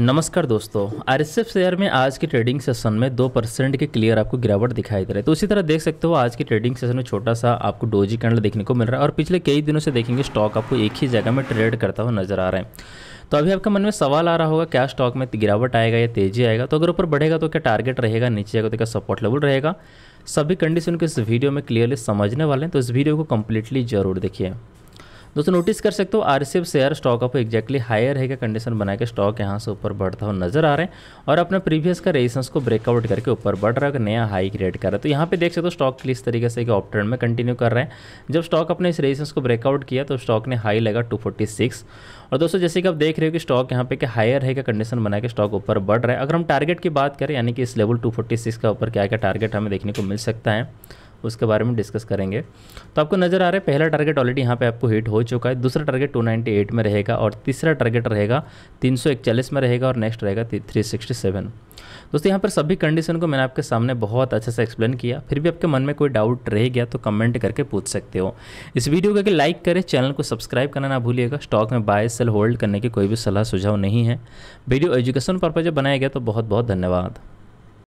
नमस्कार दोस्तों F share में आज के ट्रेडिंग सेशन में दो परसेंट के क्लियर आपको गिरावट दिखाई दे रही है तो उसी तरह देख सकते हो आज के ट्रेडिंग सेशन में छोटा सा आपको डोजी कैंडल देखने को मिल रहा है और पिछले कई दिनों से देखेंगे स्टॉक आपको एक ही जगह में ट्रेड करता हुआ नजर आ रहा है तो अभी आपके मन में सवाल आ रहा होगा क्या स्टॉक में गिरावट आएगा या तेजी आएगा तो अगर ऊपर बढ़ेगा तो क्या टारगेट रहेगा नीचे जाएगा तो क्या सपोर्ट लेवल रहेगा सभी कंडीशन को इस वीडियो में क्लियरली समझने वाले हैं तो इस वीडियो को कम्प्लीटली जरूर देखिए दोस्तों नोटिस कर सकते हो आर शेयर स्टॉक आपको एक्जैक्टली हायर है का कंडीशन बना के स्टॉक यहाँ से ऊपर बढ़ता हुआ नजर आ रहे हैं और अपने प्रीवियस का रेजिस्टेंस को ब्रेकआउट करके ऊपर बढ़ रहा है नया हाई क्रिएट कर रहा है तो यहाँ पे देख सकते हो स्टॉक इस तरीके से ऑप ट्रेंड में कंटिन्यू कर रहे हैं जब स्टॉक अपने इस रेजिस्टेंस को ब्रेकआउट किया तो स्टॉक ने हाई लगा सिक्स और दोस्तों जैसे कि आप देख रहे हो कि स्टॉक यहाँ पे कि हायर है का कंडीशन बना के स्टॉक ऊपर बढ़ रहा है अगर हम टारगेट की बात करें यानी कि इस लेवल सिक्स का ऊपर क्या क्या टारगेट हमें देखने को मिल सकता है उसके बारे में डिस्कस करेंगे तो आपको नज़र आ रहा है पहला टारगेट ऑलरेडी यहाँ पे आपको हिट हो चुका है दूसरा टारगेट 298 में रहेगा और तीसरा टारगेट रहेगा 341 में रहेगा और नेक्स्ट रहेगा 367 दोस्तों यहाँ पर सभी कंडीशन को मैंने आपके सामने बहुत अच्छे से एक्सप्लेन किया फिर भी आपके मन में कोई डाउट रह गया तो कमेंट करके पूछ सकते हो इस वीडियो को लाइक करें चैनल को सब्सक्राइब करना ना भूलिएगा स्टॉक में बाय सेल होल्ड करने की कोई भी सलाह सुझाव नहीं है वीडियो एजुकेशन पर्पज बनाया गया तो बहुत बहुत धन्यवाद